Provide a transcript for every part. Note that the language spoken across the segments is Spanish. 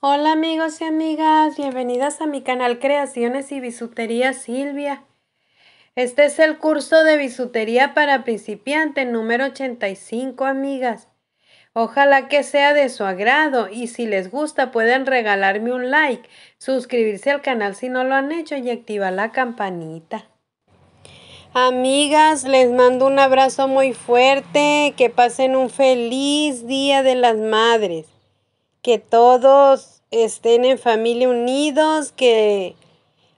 Hola amigos y amigas, bienvenidas a mi canal Creaciones y Bisutería Silvia. Este es el curso de bisutería para principiante número 85 amigas. Ojalá que sea de su agrado y si les gusta pueden regalarme un like, suscribirse al canal si no lo han hecho y activar la campanita. Amigas, les mando un abrazo muy fuerte, que pasen un feliz Día de las Madres, que todos estén en familia unidos, que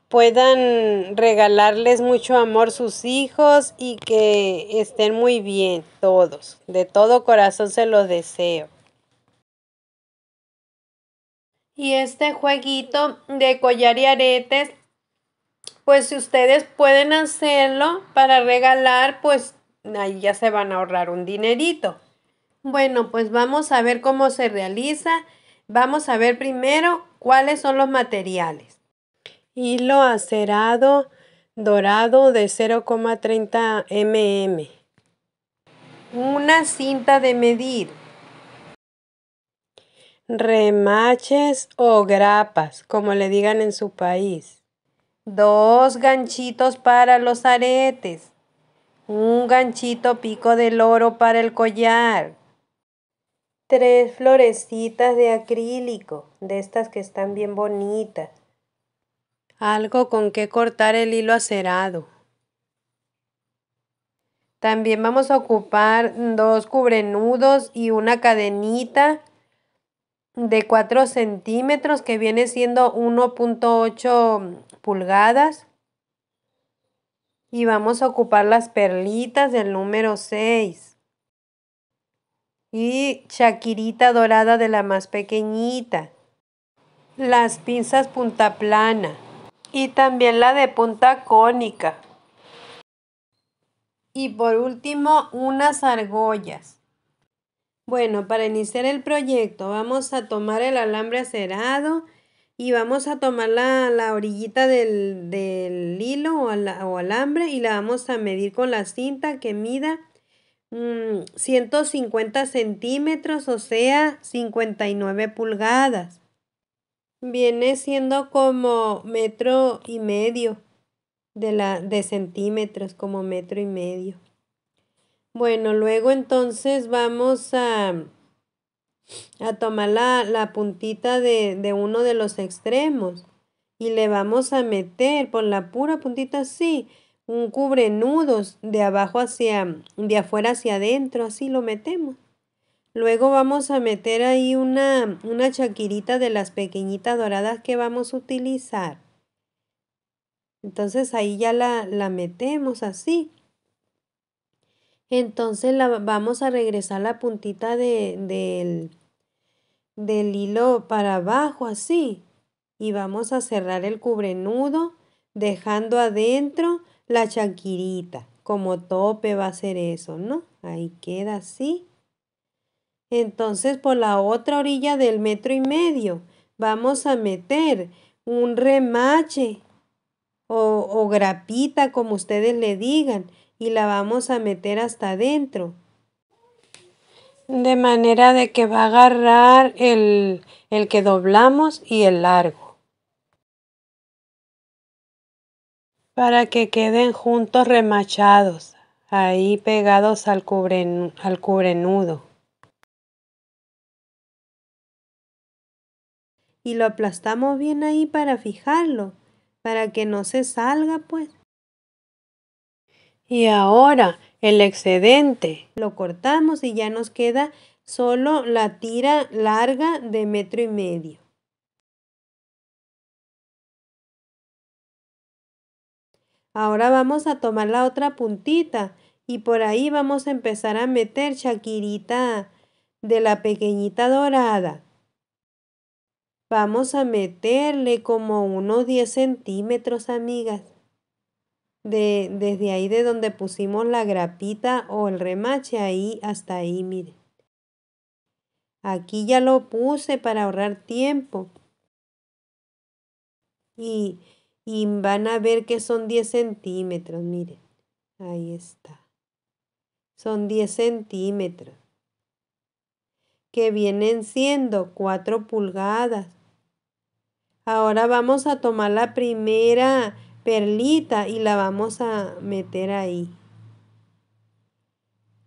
puedan regalarles mucho amor sus hijos y que estén muy bien todos. De todo corazón se los deseo. Y este jueguito de collar y aretes pues si ustedes pueden hacerlo para regalar, pues ahí ya se van a ahorrar un dinerito. Bueno, pues vamos a ver cómo se realiza. Vamos a ver primero cuáles son los materiales. Hilo acerado dorado de 0,30 mm. Una cinta de medir. Remaches o grapas, como le digan en su país dos ganchitos para los aretes, un ganchito pico de loro para el collar, tres florecitas de acrílico, de estas que están bien bonitas, algo con que cortar el hilo acerado. También vamos a ocupar dos cubrenudos y una cadenita de 4 centímetros que viene siendo 1.8 pulgadas. Y vamos a ocupar las perlitas del número 6. Y chaquirita dorada de la más pequeñita. Las pinzas punta plana. Y también la de punta cónica. Y por último, unas argollas. Bueno, para iniciar el proyecto vamos a tomar el alambre acerado y vamos a tomar la, orillita del, del hilo o, alambre y la vamos a medir con la cinta que mida 150 mm, centímetros, o sea, 59 pulgadas. Viene siendo como metro y medio la, de centímetros, como metro y medio. Bueno, luego entonces vamos a, a tomar la, puntita de, de uno de los extremos y le vamos a meter por la pura puntita así un cubre nudos de abajo hacia, de afuera hacia adentro, así lo metemos. Luego vamos a meter ahí una, una chaquirita de las pequeñitas doradas que vamos a utilizar. Entonces ahí ya la, la metemos así. Entonces vamos a regresar la puntita de, del, hilo para abajo así. Y vamos a cerrar el cubrenudo dejando adentro la chanquirita. Como tope va a ser eso, ¿no? Ahí queda así. Entonces por la otra orilla del metro y medio vamos a meter un remache o, o grapita como ustedes le digan y la vamos a meter hasta adentro. De manera de que va a agarrar el, el que doblamos y el largo. Para que queden juntos remachados, ahí pegados al, cubren, al cubrenudo. Y lo aplastamos bien ahí para fijarlo, para que no se salga pues. Y ahora el excedente lo cortamos y ya nos queda solo la tira larga de metro y medio. Ahora vamos a tomar la otra puntita y por ahí vamos a empezar a meter chaquirita de la pequeñita dorada. Vamos a meterle como unos 10 centímetros, amigas de, desde ahí de donde pusimos la grapita o el remache, ahí hasta ahí, miren. Aquí ya lo puse para ahorrar tiempo. Y, y van a ver que son 10 centímetros, miren. Ahí está. Son 10 centímetros. Que vienen siendo 4 pulgadas. Ahora vamos a tomar la primera perlita y la vamos a meter ahí.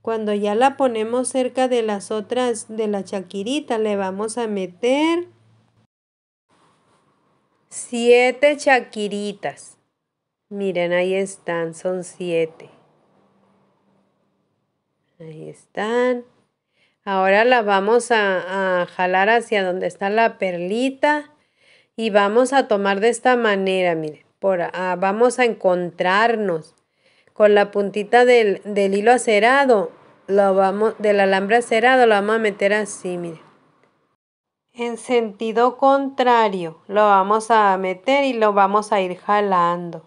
Cuando ya la ponemos cerca de las otras de la chaquirita, le vamos a meter siete chaquiritas. Miren, ahí están, son siete. Ahí están. Ahora la vamos a, a jalar hacia donde está la perlita y vamos a tomar de esta manera, miren. Ah, vamos a encontrarnos. Con la puntita del, hilo acerado, lo vamos, del alambre acerado, lo vamos a meter así, mire. En sentido contrario, lo vamos a meter y lo vamos a ir jalando.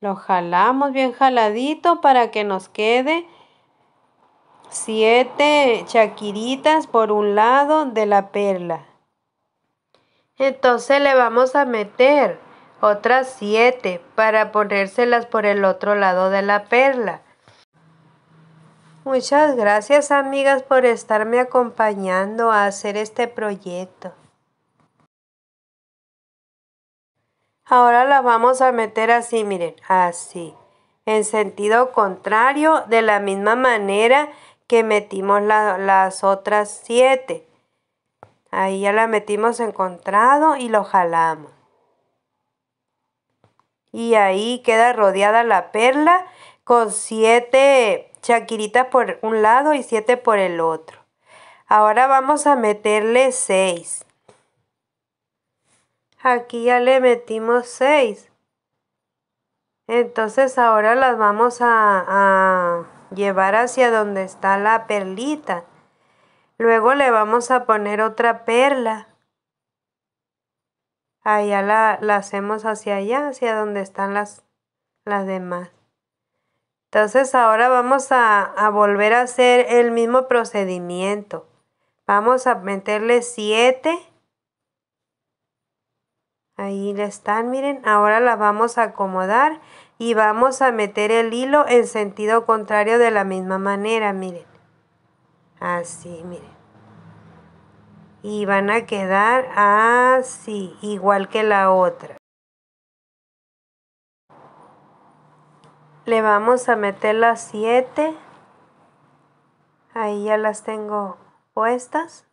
Lo jalamos bien jaladito para que nos quede siete chaquiritas por un lado de la perla. Entonces le vamos a meter otras siete para ponérselas por el otro lado de la perla. Muchas gracias amigas por estarme acompañando a hacer este proyecto. Ahora las vamos a meter así, miren, así, en sentido contrario, de la misma manera que metimos las otras siete. Ahí ya la metimos encontrado y lo jalamos y ahí queda rodeada la perla con siete chaquiritas por un lado y siete por el otro. Ahora vamos a meterle seis. Aquí ya le metimos seis. Entonces ahora las vamos a, a llevar hacia donde está la perlita. Luego le vamos a poner otra perla allá la, hacemos hacia allá, hacia donde están las, las demás. Entonces ahora vamos a, a volver a hacer el mismo procedimiento. Vamos a meterle 7. Ahí le están, miren. Ahora la vamos a acomodar y vamos a meter el hilo en sentido contrario de la misma manera, miren. Así, miren y van a quedar así, igual que la otra. Le vamos a meter las 7. Ahí ya las tengo puestas.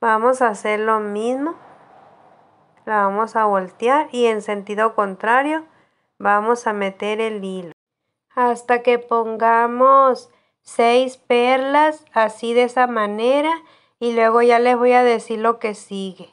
Vamos a hacer lo mismo. La vamos a voltear y en sentido contrario vamos a meter el hilo. Hasta que pongamos seis perlas, así de esa manera, y luego ya les voy a decir lo que sigue.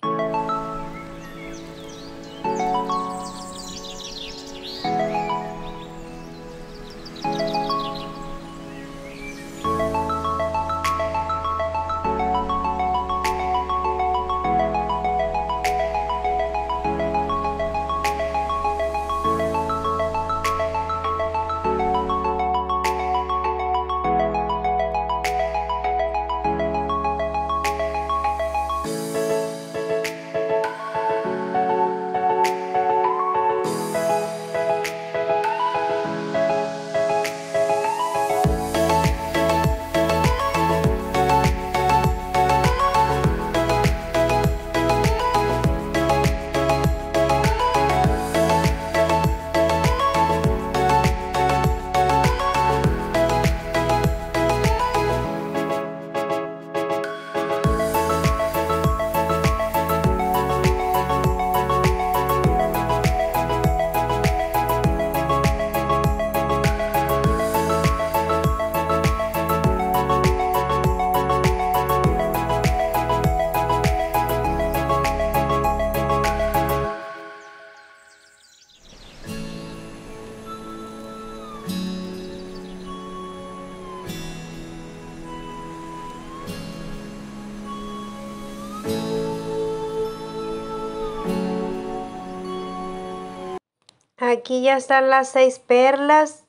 Aquí ya están las seis perlas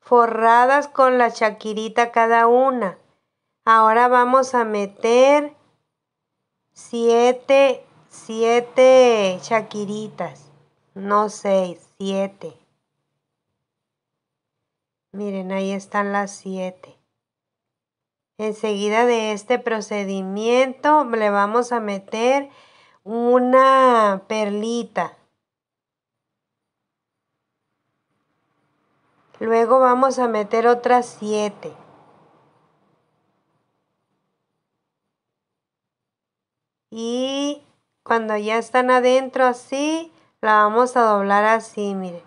forradas con la chaquirita cada una. Ahora vamos a meter siete, siete chaquiritas. No seis, siete. Miren, ahí están las siete. Enseguida de este procedimiento le vamos a meter una perlita. Luego vamos a meter otras 7. Y cuando ya están adentro así, la vamos a doblar así, miren.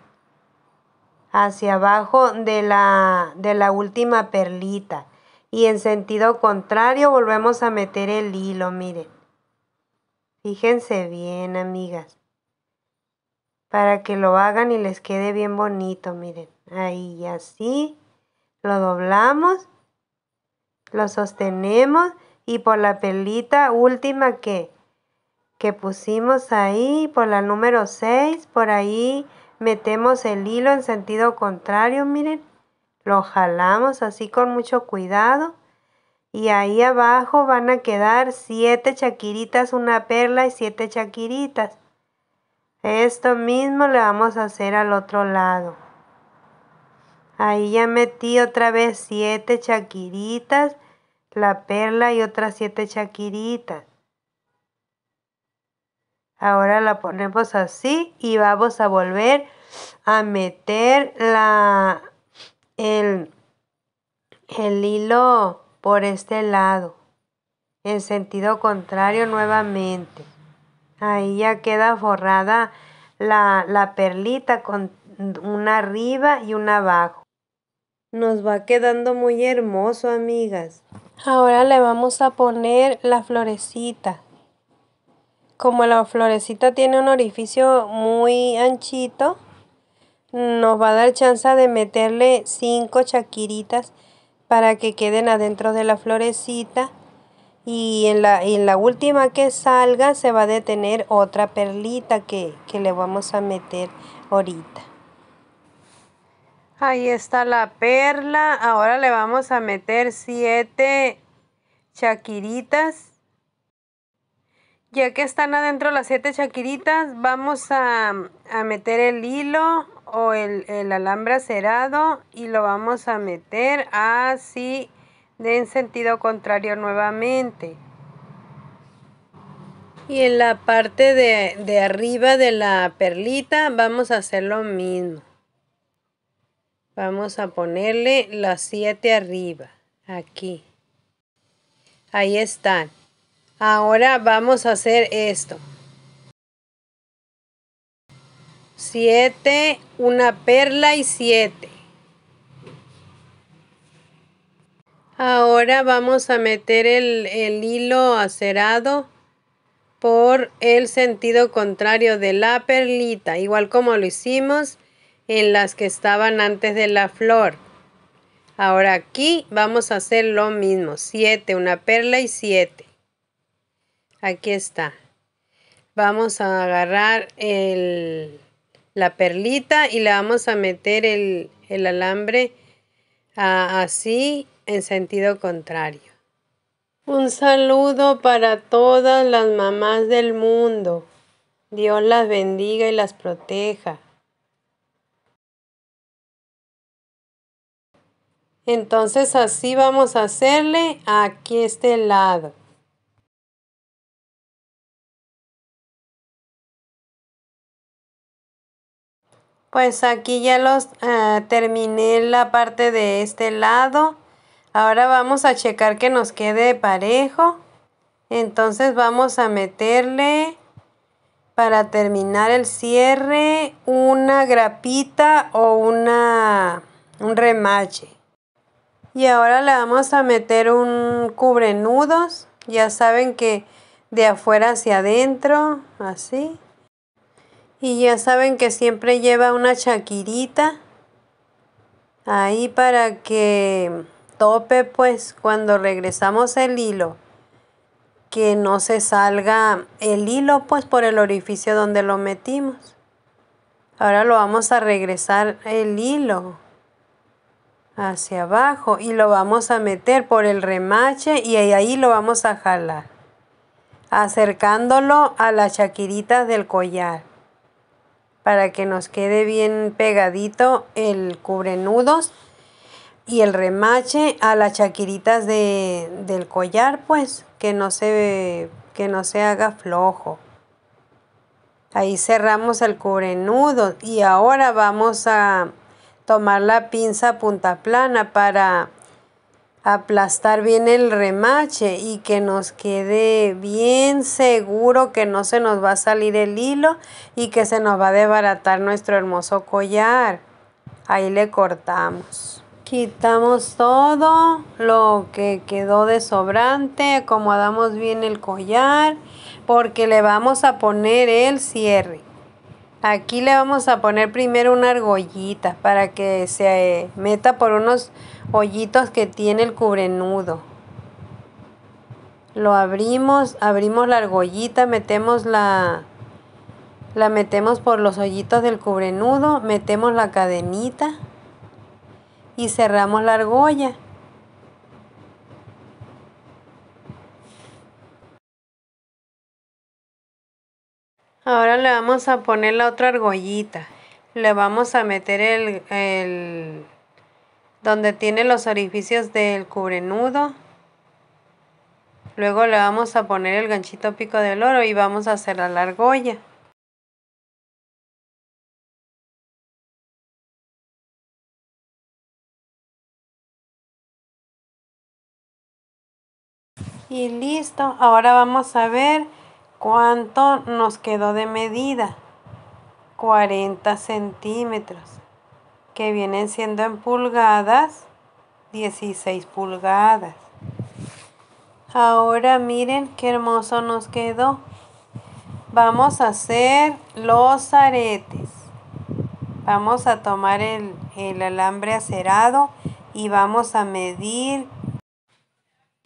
Hacia abajo de la, de la última perlita. Y en sentido contrario volvemos a meter el hilo, miren. Fíjense bien, amigas. Para que lo hagan y les quede bien bonito, miren. Ahí así. Lo doblamos. Lo sostenemos. Y por la pelita última que, que pusimos ahí, por la número 6, por ahí metemos el hilo en sentido contrario, miren. Lo jalamos así con mucho cuidado. Y ahí abajo van a quedar 7 chaquiritas, una perla y 7 chaquiritas. Esto mismo le vamos a hacer al otro lado. Ahí ya metí otra vez siete chaquiritas, la perla y otras siete chaquiritas. Ahora la ponemos así y vamos a volver a meter la, el, hilo por este lado, en sentido contrario nuevamente. Ahí ya queda forrada la, la perlita con una arriba y una abajo. Nos va quedando muy hermoso, amigas. Ahora le vamos a poner la florecita. Como la florecita tiene un orificio muy anchito, nos va a dar chance de meterle cinco chaquiritas para que queden adentro de la florecita. Y en la, en la última que salga se va a detener otra perlita que, que le vamos a meter ahorita. Ahí está la perla. Ahora le vamos a meter siete chaquiritas. Ya que están adentro las siete chaquiritas, vamos a, meter el hilo o el, alambre cerado y lo vamos a meter así de en sentido contrario nuevamente. Y en la parte de, de arriba de la perlita vamos a hacer lo mismo. Vamos a ponerle las 7 arriba, aquí. Ahí están. Ahora vamos a hacer esto. 7, una perla y 7. Ahora vamos a meter el, el hilo acerado por el sentido contrario de la perlita, igual como lo hicimos en las que estaban antes de la flor. Ahora aquí vamos a hacer lo mismo, Siete, una perla y siete. Aquí está. Vamos a agarrar la perlita y le vamos a meter el, el alambre así en sentido contrario. Un saludo para todas las mamás del mundo. Dios las bendiga y las proteja. Entonces así vamos a hacerle aquí este lado. Pues aquí ya los eh, terminé la parte de este lado. Ahora vamos a checar que nos quede parejo. Entonces vamos a meterle para terminar el cierre una grapita o una, un remache y ahora le vamos a meter un cubrenudos ya saben que de afuera hacia adentro así y ya saben que siempre lleva una chaquirita ahí para que tope pues cuando regresamos el hilo que no se salga el hilo pues por el orificio donde lo metimos ahora lo vamos a regresar el hilo hacia abajo y lo vamos a meter por el remache y ahí lo vamos a jalar acercándolo a las chaquiritas del collar para que nos quede bien pegadito el cubrenudos y el remache a las chaquiritas de, del collar pues que no se que no se haga flojo ahí cerramos el cubrenudo y ahora vamos a tomar la pinza punta plana para aplastar bien el remache y que nos quede bien seguro que no se nos va a salir el hilo y que se nos va a desbaratar nuestro hermoso collar. Ahí le cortamos. Quitamos todo lo que quedó de sobrante, acomodamos bien el collar porque le vamos a poner el cierre. Aquí le vamos a poner primero una argollita para que se eh, meta por unos hoyitos que tiene el cubrenudo. Lo abrimos, abrimos la argollita, metemos la, la metemos por los hoyitos del cubrenudo, metemos la cadenita y cerramos la argolla. Ahora le vamos a poner la otra argollita. Le vamos a meter el, donde tiene los orificios del cubrenudo. Luego le vamos a poner el ganchito pico del oro y vamos a hacer la argolla. Y listo, ahora vamos a ver ¿Cuánto nos quedó de medida? 40 centímetros, que vienen siendo en pulgadas 16 pulgadas. Ahora miren qué hermoso nos quedó. Vamos a hacer los aretes. Vamos a tomar el, el alambre acerado y vamos a medir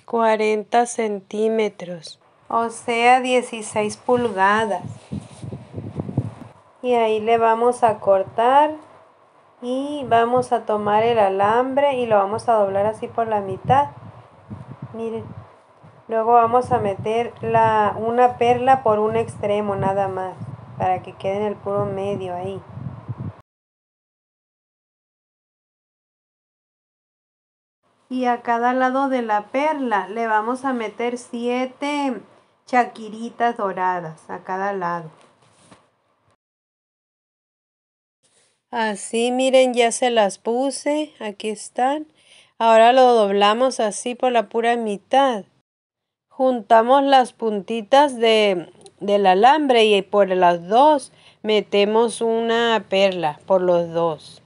40 centímetros o sea 16 pulgadas y ahí le vamos a cortar y vamos a tomar el alambre y lo vamos a doblar así por la mitad miren luego vamos a meter la, una perla por un extremo nada más para que quede en el puro medio ahí y a cada lado de la perla le vamos a meter 7 chaquiritas doradas a cada lado. Así, miren, ya se las puse, aquí están. Ahora lo doblamos así por la pura mitad. Juntamos las puntitas de, del alambre y por las dos metemos una perla por los dos.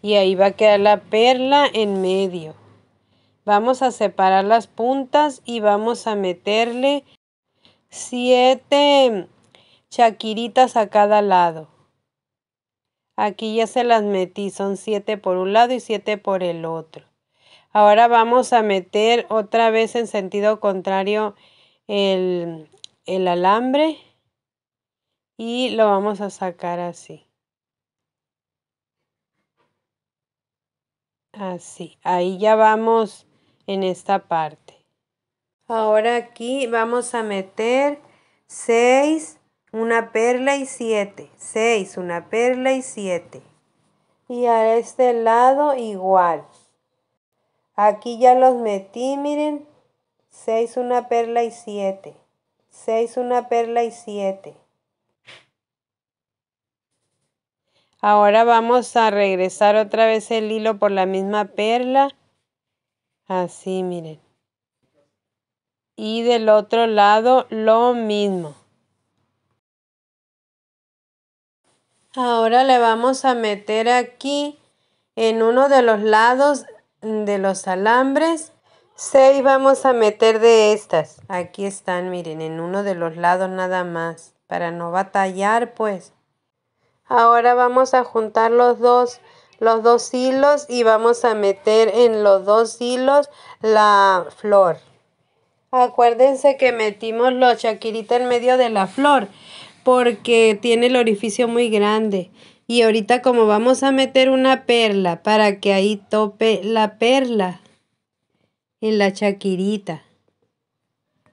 Y ahí va a quedar la perla en medio. Vamos a separar las puntas y vamos a meterle siete chaquiritas a cada lado. Aquí ya se las metí, son siete por un lado y siete por el otro. Ahora vamos a meter otra vez en sentido contrario el, el alambre y lo vamos a sacar así. Así, ahí ya vamos en esta parte. Ahora aquí vamos a meter 6, una perla y 7. 6, una perla y 7. Y a este lado igual. Aquí ya los metí, miren. 6, una perla y 7. 6, una perla y 7. Ahora vamos a regresar otra vez el hilo por la misma perla Así, miren. Y del otro lado lo mismo. Ahora le vamos a meter aquí en uno de los lados de los alambres. seis vamos a meter de estas. Aquí están, miren, en uno de los lados nada más. Para no batallar, pues. Ahora vamos a juntar los dos los dos hilos y vamos a meter en los dos hilos la flor. Acuérdense que metimos la chaquirita en medio de la flor porque tiene el orificio muy grande. Y ahorita como vamos a meter una perla para que ahí tope la perla en la chaquirita.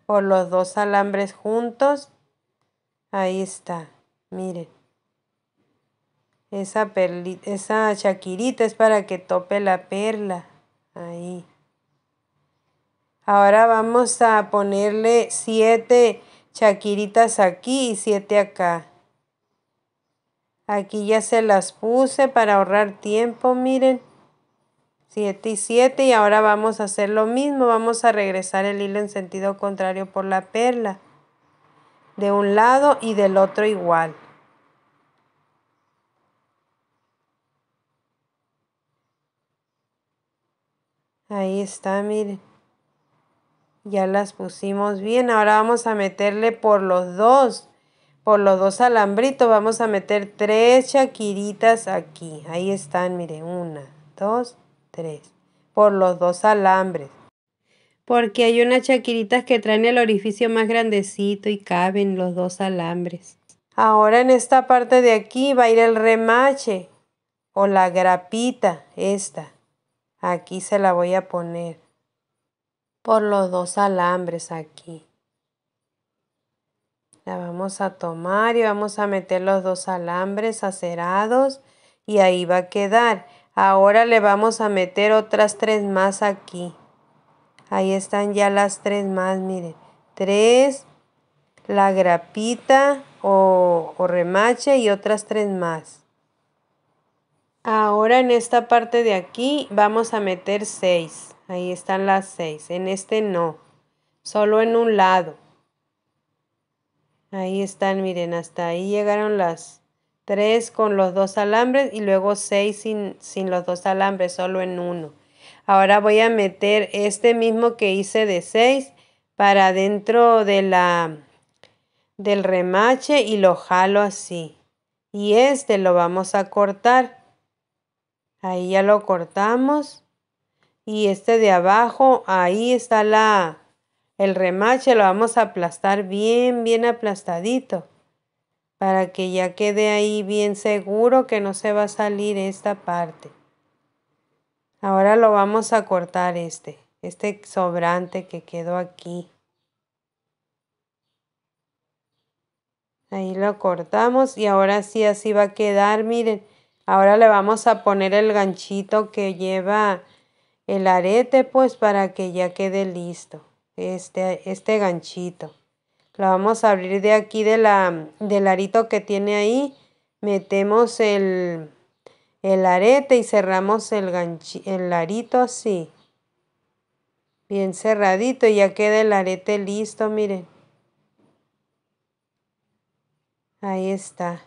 Por los dos alambres juntos. Ahí está. Miren. Esa, chaquirita es para que tope la perla. Ahí. Ahora vamos a ponerle siete chaquiritas aquí y siete acá. Aquí ya se las puse para ahorrar tiempo, miren. 7 y 7 y ahora vamos a hacer lo mismo. Vamos a regresar el hilo en sentido contrario por la perla. De un lado y del otro igual. Ahí está, miren. Ya las pusimos bien. Ahora vamos a meterle por los dos. Por los dos alambritos vamos a meter tres chaquiritas aquí. Ahí están, miren. Una, dos, tres. Por los dos alambres. Porque hay unas chaquiritas que traen el orificio más grandecito y caben los dos alambres. Ahora en esta parte de aquí va a ir el remache o la grapita, esta. Aquí se la voy a poner por los dos alambres aquí. La vamos a tomar y vamos a meter los dos alambres acerados y ahí va a quedar. Ahora le vamos a meter otras tres más aquí. Ahí están ya las tres más, miren. Tres, la grapita o, remache y otras tres más. Ahora en esta parte de aquí vamos a meter 6. Ahí están las 6. En este no. Solo en un lado. Ahí están, miren, hasta ahí llegaron las 3 con los dos alambres y luego 6 sin, los dos alambres, solo en uno. Ahora voy a meter este mismo que hice de 6 para dentro de la, del remache y lo jalo así. Y este lo vamos a cortar Ahí ya lo cortamos. Y este de abajo, ahí está la, el remache, lo vamos a aplastar bien, bien aplastadito. Para que ya quede ahí bien seguro que no se va a salir esta parte. Ahora lo vamos a cortar este, este sobrante que quedó aquí. Ahí lo cortamos y ahora sí así va a quedar, miren. Ahora le vamos a poner el ganchito que lleva el arete pues para que ya quede listo este, este ganchito. Lo vamos a abrir de aquí de la, del arito que tiene ahí. Metemos el, arete y cerramos el, ganchi, el arito así. Bien cerradito y ya queda el arete listo, miren. Ahí está.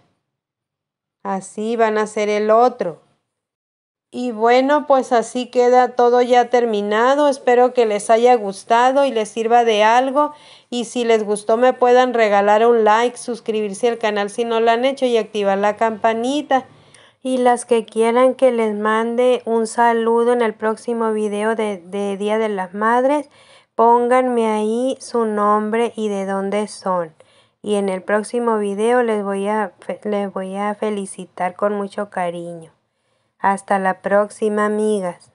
Así van a ser el otro. Y bueno, pues así queda todo ya terminado. Espero que les haya gustado y les sirva de algo. Y si les gustó me puedan regalar un like, suscribirse al canal si no lo han hecho y activar la campanita. Y las que quieran que les mande un saludo en el próximo video de, de Día de las Madres, pónganme ahí su nombre y de dónde son y en el próximo video les voy a, les voy a felicitar con mucho cariño. Hasta la próxima amigas.